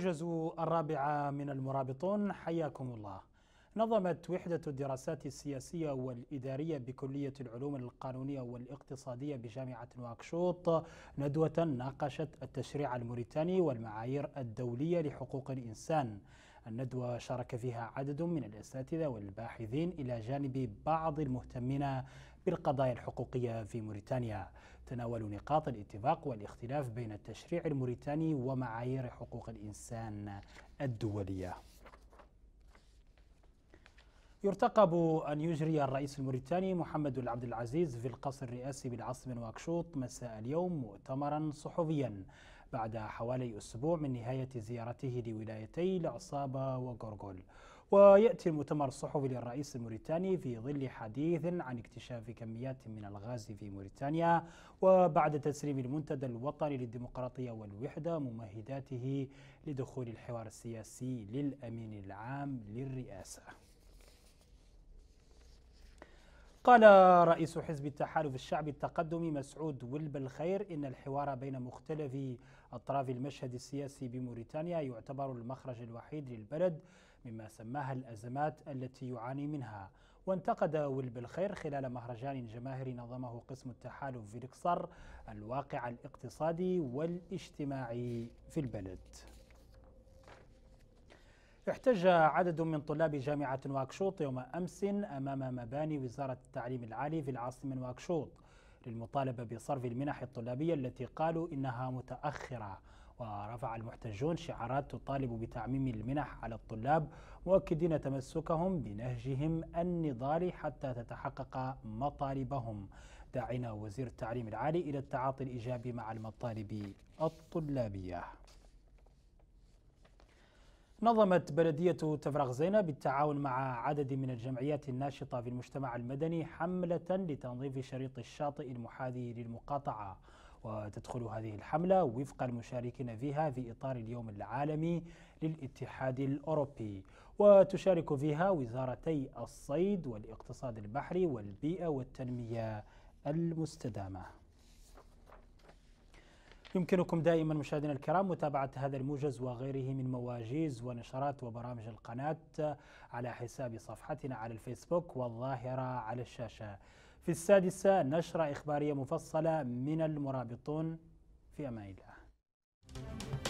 موجز الرابعة من المرابطون حياكم الله نظمت وحدة الدراسات السياسية والإدارية بكلية العلوم القانونية والاقتصادية بجامعة نواكشوط ندوة ناقشت التشريع الموريتاني والمعايير الدولية لحقوق الإنسان الندوة شارك فيها عدد من الأساتذة والباحثين إلى جانب بعض المهتمين بالقضايا الحقوقية في موريتانيا تناولوا نقاط الاتفاق والاختلاف بين التشريع الموريتاني ومعايير حقوق الإنسان الدولية يرتقب أن يجري الرئيس الموريتاني محمد عبد العزيز في القصر الرئاسي بالعاصمة نواكشوط مساء اليوم مؤتمرا صحفيا بعد حوالي أسبوع من نهاية زيارته لولايتي العصابة وغورغول ويأتي المؤتمر الصحفي للرئيس الموريتاني في ظل حديث عن اكتشاف كميات من الغاز في موريتانيا وبعد تسليم المنتدى الوطني للديمقراطية والوحدة ممهداته لدخول الحوار السياسي للأمين العام للرئاسة قال رئيس حزب التحالف الشعبي التقدمي مسعود ولب الخير إن الحوار بين مختلف أطراف المشهد السياسي بموريتانيا يعتبر المخرج الوحيد للبلد مما سماها الأزمات التي يعاني منها وانتقد ولب الخير خلال مهرجان جماهيري نظمه قسم التحالف في الإقصر الواقع الاقتصادي والاجتماعي في البلد احتج عدد من طلاب جامعة نواكشوط يوم أمس أمام مباني وزارة التعليم العالي في العاصمة نواكشوط للمطالبة بصرف المنح الطلابية التي قالوا إنها متأخرة ورفع المحتجون شعارات تطالب بتعميم المنح على الطلاب مؤكدين تمسكهم بنهجهم النضالي حتى تتحقق مطالبهم داعين وزير التعليم العالي إلى التعاطي الإيجابي مع المطالب الطلابية نظمت بلدية زينة بالتعاون مع عدد من الجمعيات الناشطة في المجتمع المدني حملة لتنظيف شريط الشاطئ المحاذي للمقاطعة وتدخل هذه الحملة وفق المشاركين فيها في إطار اليوم العالمي للاتحاد الأوروبي وتشارك فيها وزارتي الصيد والاقتصاد البحري والبيئة والتنمية المستدامة يمكنكم دائما مشاهدينا الكرام متابعة هذا الموجز وغيره من مواجيز ونشرات وبرامج القناة على حساب صفحتنا على الفيسبوك والظاهرة على الشاشة في السادسة نشرة إخبارية مفصلة من المرابطون في أمان الله